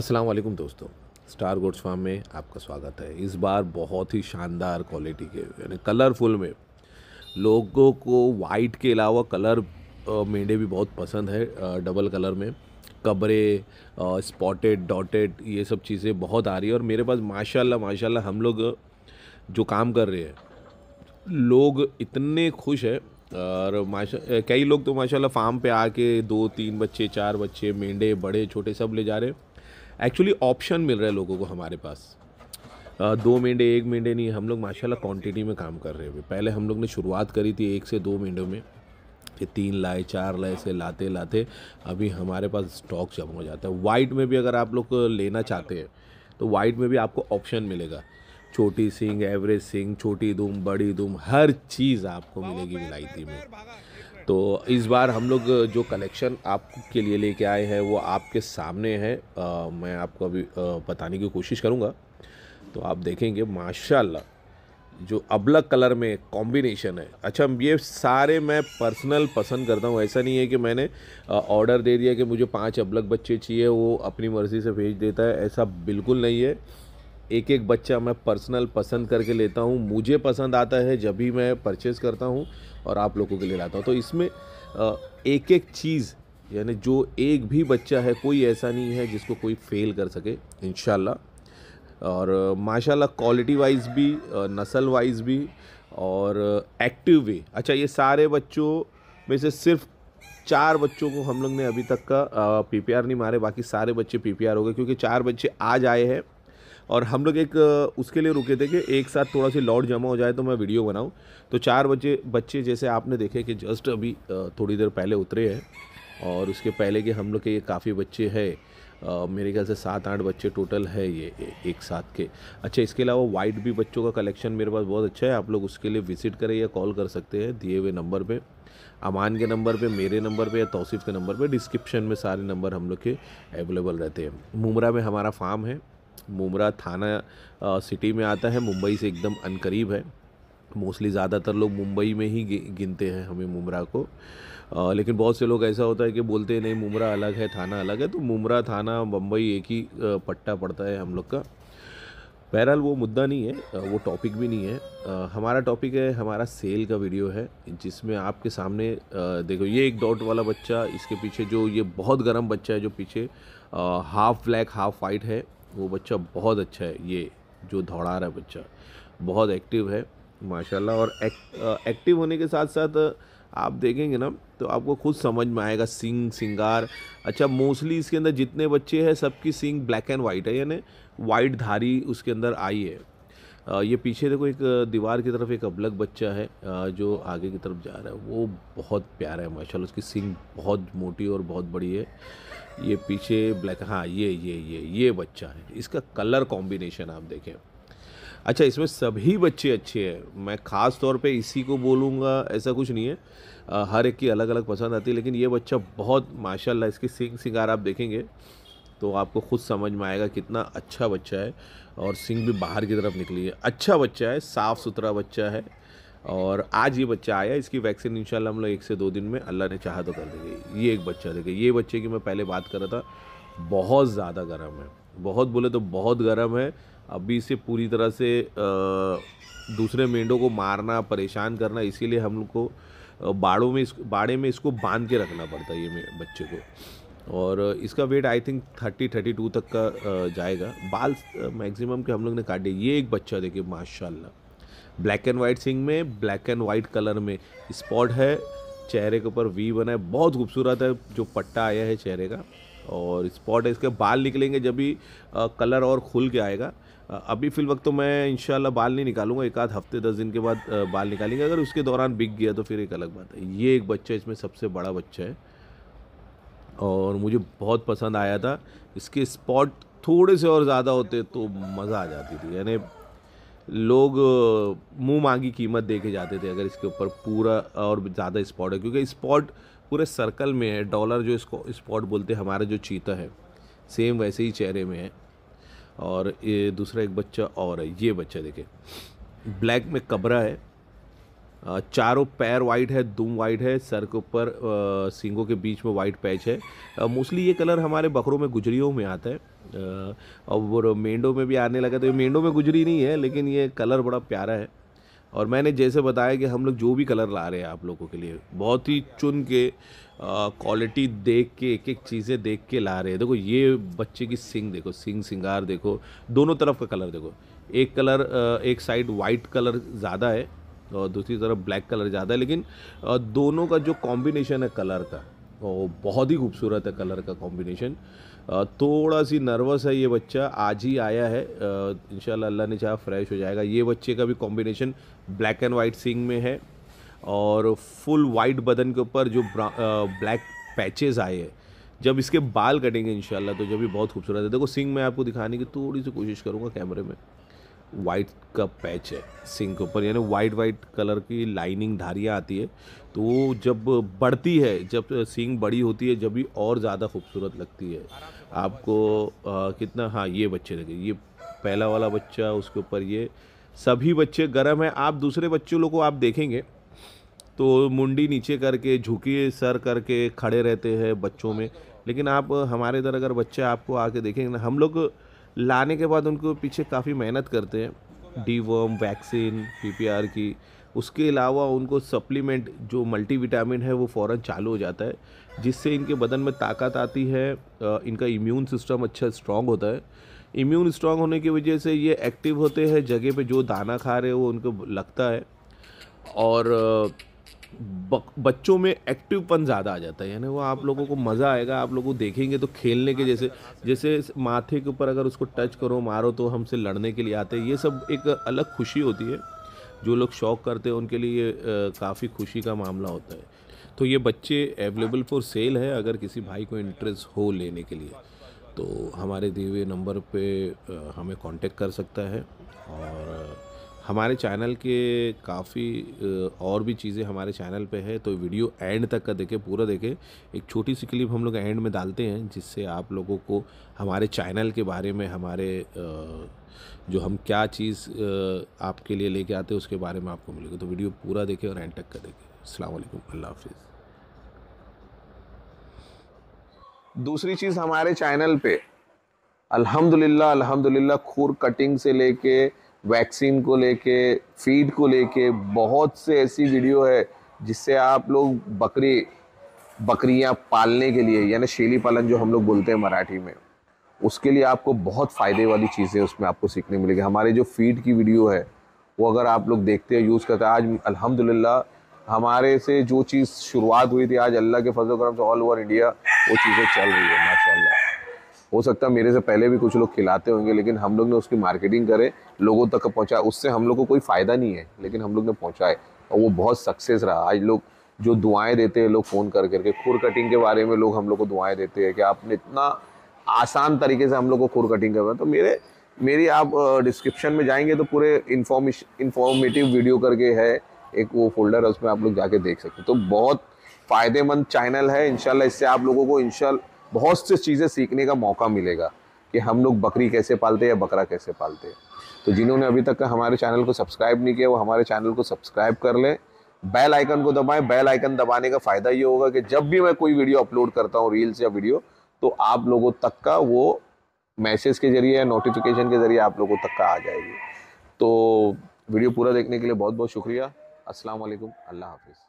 अस्सलाम वालेकुम दोस्तों स्टार गोड्स फार्म में आपका स्वागत है इस बार बहुत ही शानदार क्वालिटी के यानी कलरफुल में लोगों को वाइट के अलावा कलर मेंढे भी बहुत पसंद है डबल कलर में कबरे स्पॉटेड डॉटेड ये सब चीज़ें बहुत आ रही है और मेरे पास माशाल्लाह माशाल्लाह हम लोग जो काम कर रहे हैं लोग इतने खुश हैं और माशा कई लोग तो माशाल्लाह फार्म पे आके दो तीन बच्चे चार बच्चे मेंढे बड़े छोटे सब ले जा रहे हैं एक्चुअली ऑप्शन मिल रहा है लोगों को हमारे पास Uh, दो मेंढे एक मेंढे नहीं हम लोग माशाल्लाह क्वांटिटी में काम कर रहे हैं पहले हम लोग ने शुरुआत करी थी एक से दो मेंढों में फिर तीन लाए चार लाए से लाते लाते अभी हमारे पास स्टॉक जमा हो जाता है वाइट में भी अगर आप लोग लेना चाहते हैं तो वाइट में भी आपको ऑप्शन मिलेगा छोटी सिंग एवरेज सिंग छोटी दुम बड़ी दुम हर चीज़ आपको मिलेगी विलायती में तो इस बार हम लोग जो कलेक्शन आपके लिए लेके आए हैं वो आपके सामने है आ, मैं आपको अभी बताने की कोशिश करूँगा तो आप देखेंगे माशाल्लाह जो अबलग कलर में कॉम्बिनेशन है अच्छा ये सारे मैं पर्सनल पसंद करता हूँ ऐसा नहीं है कि मैंने ऑर्डर दे दिया कि मुझे पांच अबलग बच्चे चाहिए वो अपनी मर्ज़ी से भेज देता है ऐसा बिल्कुल नहीं है एक एक बच्चा मैं पर्सनल पसंद करके लेता हूँ मुझे पसंद आता है जब भी मैं परचेस करता हूँ और आप लोगों के लिए लाता हूँ तो इसमें एक एक चीज़ यानी जो एक भी बच्चा है कोई ऐसा नहीं है जिसको कोई फेल कर सके इन और माशाल्लाह क्वालिटी वाइज भी नस्ल वाइज भी और एक्टिव वे अच्छा ये सारे बच्चों में से सिर्फ चार बच्चों को हम लोग ने अभी तक का पीपीआर नहीं मारे बाकी सारे बच्चे पीपीआर हो गए क्योंकि चार बच्चे आज आए हैं और हम लोग एक उसके लिए रुके थे कि एक साथ थोड़ा सी लॉट जमा हो जाए तो मैं वीडियो बनाऊँ तो चार बच्चे बच्चे जैसे आपने देखे कि जस्ट अभी थोड़ी देर पहले उतरे हैं और उसके पहले के हम लोग के ये काफ़ी बच्चे हैं मेरे ख्याल से सात आठ बच्चे टोटल है ये एक साथ के अच्छा इसके अलावा वाइट भी बच्चों का कलेक्शन मेरे पास बहुत अच्छा है आप लोग उसके लिए विजिट करें या कॉल कर सकते हैं दिए हुए नंबर पर अमान के नंबर पे मेरे नंबर पे या तोसीफ़ के नंबर पे डिस्क्रिप्शन में सारे नंबर हम लोग के अवेलेबल रहते हैं मुमरा में हमारा फार्म है मुमरा थाना आ, सिटी में आता है मुंबई से एकदम अनकरीब है मोस्टली ज़्यादातर लोग मुंबई में ही गिनते हैं हमें मुमरा को आ, लेकिन बहुत से लोग ऐसा होता है कि बोलते हैं नहीं मुमरा अलग है थाना अलग है तो मुमरा थाना बम्बई एक ही पट्टा पड़ता है हम लोग का बहरहाल वो मुद्दा नहीं है वो टॉपिक भी नहीं है आ, हमारा टॉपिक है हमारा सेल का वीडियो है जिसमें आपके सामने आ, देखो ये एक डॉट वाला बच्चा इसके पीछे जो ये बहुत गर्म बच्चा है जो पीछे हाफ ब्लैक हाफ वाइट है वो बच्चा बहुत अच्छा है ये जो दौड़ा रहा है बच्चा बहुत एक्टिव है माशाल्लाह और एक, एक्टिव होने के साथ साथ आप देखेंगे ना तो आपको खुद समझ में आएगा सिंग सिंगार अच्छा मोस्टली इसके अंदर जितने बच्चे हैं सबकी सिंग ब्लैक एंड वाइट है यानी वाइट धारी उसके अंदर आई है ये पीछे देखो एक दीवार की तरफ एक अबलग बच्चा है जो आगे की तरफ जा रहा है वो बहुत प्यारा है माशाल्लाह उसकी सिंग बहुत मोटी और बहुत बड़ी है ये पीछे ब्लैक हाँ ये ये ये ये बच्चा है इसका कलर कॉम्बिनेशन आप देखें अच्छा इसमें सभी बच्चे अच्छे हैं मैं ख़ास तौर पे इसी को बोलूँगा ऐसा कुछ नहीं है आ, हर एक की अलग अलग पसंद आती है लेकिन ये बच्चा बहुत माशाल्लाह इसकी सिंग सिंगार आप देखेंगे तो आपको खुद समझ में आएगा कितना अच्छा बच्चा है और सिंह भी बाहर की तरफ निकली है अच्छा बच्चा है साफ़ सुथरा बच्चा है और आज ये बच्चा आया इसकी वैक्सीन इंशाल्लाह हम लोग एक से दो दिन में अल्लाह ने चाहा तो कर देंगे ये एक बच्चा देखिए ये बच्चे की मैं पहले बात कर रहा था बहुत ज़्यादा गर्म है बहुत बोले तो बहुत गर्म है अभी इसे पूरी तरह से दूसरे मेंढों को मारना परेशान करना इसीलिए हम लोग को बाड़ों में इस बाड़े में इसको बांध के रखना पड़ता है ये बच्चे को और इसका weight I think thirty thirty two तक का जाएगा बाल मैक्सिमम के हम लोग ने काटे ये एक बच्चा देखिए माशाल्लाह ब्लैक एंड वाइट सिंग में ब्लैक एंड वाइट कलर में स्पॉट है चेहरे के ऊपर वी बना है बहुत खूबसूरत है जो पट्टा आया है चेहरे का और स्पॉट है इसके बाल निकलेंगे जब भी कलर और खुल के आएगा अभी फिल वक्त तो मैं इन बाल नहीं निकालूंगा एक आध हफ्ते दस दिन के बाद बाल निकालेंगे अगर उसके दौरान बिक गया तो फिर एक अलग बात है ये एक बच्चा इसमें सबसे बड़ा बच्चा है और मुझे बहुत पसंद आया था इसके स्पॉट थोड़े से और ज़्यादा होते तो मज़ा आ जाती थी यानी लोग मुंह मांगी कीमत दे के जाते थे अगर इसके ऊपर पूरा और ज़्यादा स्पॉट है क्योंकि स्पॉट पूरे सर्कल में है डॉलर जो इसको स्पॉट बोलते हैं हमारा जो चीता है सेम वैसे ही चेहरे में है और ये दूसरा एक बच्चा और है ये बच्चा देखे ब्लैक में कबरा है चारों पैर वाइट है दुम वाइट है सर के ऊपर सिंगों के बीच में वाइट पैच है मोस्टली ये कलर हमारे बकरों में गुजरियों में आता है और मेंढों में भी आने लगा तो ये मेंढों में गुजरी नहीं है लेकिन ये कलर बड़ा प्यारा है और मैंने जैसे बताया कि हम लोग जो भी कलर ला रहे हैं आप लोगों के लिए बहुत ही चुन के क्वालिटी देख के एक एक चीज़ें देख के ला रहे हैं देखो ये बच्चे की सिंग देखो सिंग सिंगार देखो दोनों तरफ का कलर देखो एक कलर एक साइड वाइट कलर ज़्यादा है और दूसरी तरफ ब्लैक कलर ज़्यादा है लेकिन दोनों का जो कॉम्बिनेशन है कलर का वो बहुत ही खूबसूरत है कलर का कॉम्बिनेशन थोड़ा सी नर्वस है ये बच्चा आज ही आया है इन अल्लाह ने चाहा फ्रेश हो जाएगा ये बच्चे का भी कॉम्बिनेशन ब्लैक एंड वाइट सिंग में है और फुल वाइट बदन के ऊपर जो ब्लैक पैचेस आए हैं जब इसके बाल कटेंगे इन तो जब भी बहुत खूबसूरत है देखो सिंग मैं आपको दिखाने की थोड़ी सी कोशिश करूँगा कैमरे में वाइट का पैच है सिंग के ऊपर यानी वाइट वाइट कलर की लाइनिंग धारियाँ आती है तो वो जब बढ़ती है जब सिंग बड़ी होती है जब भी और ज़्यादा खूबसूरत लगती है आपको आ, कितना हाँ ये बच्चे लगे ये पहला वाला बच्चा उसके ऊपर ये सभी बच्चे गर्म हैं आप दूसरे बच्चों लोग को आप देखेंगे तो मुंडी नीचे करके झुकी सर करके खड़े रहते हैं बच्चों में लेकिन आप हमारे इधर अगर बच्चे आपको आके देखेंगे ना हम लोग लाने के बाद उनको पीछे काफ़ी मेहनत करते हैं डी वर्म वैक्सीन पीपीआर की उसके अलावा उनको सप्लीमेंट जो मल्टीविटामिन है वो फ़ौर चालू हो जाता है जिससे इनके बदन में ताकत आती है इनका इम्यून सिस्टम अच्छा स्ट्रांग होता है इम्यून स्ट्रांग होने की वजह से ये एक्टिव होते हैं जगह पे जो दाना खा रहे हो उनको लगता है और बच्चों में एक्टिवपन ज़्यादा आ जाता है यानी वो आप लोगों को मज़ा आएगा आप लोगों को देखेंगे तो खेलने के जैसे जैसे माथे के ऊपर अगर उसको टच करो मारो तो हमसे लड़ने के लिए आते हैं ये सब एक अलग खुशी होती है जो लोग शौक करते हैं उनके लिए काफ़ी खुशी का मामला होता है तो ये बच्चे अवेलेबल फॉर सेल है अगर किसी भाई को इंटरेस्ट हो लेने के लिए तो हमारे दिए हुए नंबर पे हमें कांटेक्ट कर सकता है और हमारे चैनल के काफ़ी और भी चीज़ें हमारे चैनल पे है तो वीडियो एंड तक का देखें पूरा देखें एक छोटी सी क्लिप हम लोग एंड में डालते हैं जिससे आप लोगों को हमारे चैनल के बारे में हमारे जो हम क्या चीज़ आपके लिए लेके आते हैं उसके बारे में आपको मिलेगा तो वीडियो पूरा देखें और एंड तक का देखें असलम अल्लाह हाफिज़ दूसरी चीज़ हमारे चैनल पे अल्हम्दुलिल्लाह अल्हम्दुलिल्लाह खूर कटिंग से लेके वैक्सीन को लेके फीड को लेके बहुत से ऐसी वीडियो है जिससे आप लोग बकरी बकरियां पालने के लिए यानी शेली पालन जो हम लोग बोलते हैं मराठी में उसके लिए आपको बहुत फ़ायदे वाली चीज़ें उसमें आपको सीखने मिलेगी हमारे जो फीड की वीडियो है वो अगर आप लोग देखते हैं यूज़ करते हैं आज अल्हम्दुलिल्लाह हमारे से जो चीज़ शुरुआत हुई थी आज अल्लाह के फजल करम से ऑल ओवर इंडिया वो चीज़ें चल रही है माशाल्लाह हो सकता है मेरे से पहले भी कुछ लोग खिलाते होंगे लेकिन हम लोग ने उसकी मार्केटिंग करे लोगों तक पहुँचा उससे हम लोग को कोई फ़ायदा नहीं है लेकिन हम लोग ने पहुँचाए और वो बहुत सक्सेस रहा आज लोग जो दुआएं देते हैं लोग फ़ोन कर करके खुर कटिंग के बारे में लोग हम लोग को दुआएं देते हैं कि आपने इतना आसान तरीके से हम लोग को खुर कटिंग करवाया तो मेरे मेरी आप डिस्क्रिप्शन में जाएंगे तो पूरे इन्फॉर्मेश इन्फॉर्मेटिव वीडियो करके है एक वो फोल्डर है उसमें आप लोग जाके देख सकते हैं तो बहुत फ़ायदेमंद चैनल है इनशाला इससे आप लोगों को इनशाला बहुत सी चीज़ें सीखने का मौका मिलेगा कि हम लोग बकरी कैसे पालते हैं या बकरा कैसे पालते हैं तो जिन्होंने अभी तक हमारे चैनल को सब्सक्राइब नहीं किया वो हमारे चैनल को सब्सक्राइब कर लें बेल आइकन को दबाएं बेल आइकन दबाने का फ़ायदा ये होगा कि जब भी मैं कोई वीडियो अपलोड करता हूँ रील्स या वीडियो तो आप लोगों तक का वो मैसेज के जरिए या नोटिफिकेशन के जरिए आप लोगों तक का आ जाएगी तो वीडियो पूरा देखने के लिए बहुत बहुत शुक्रिया असलम अल्लाह हाफिज़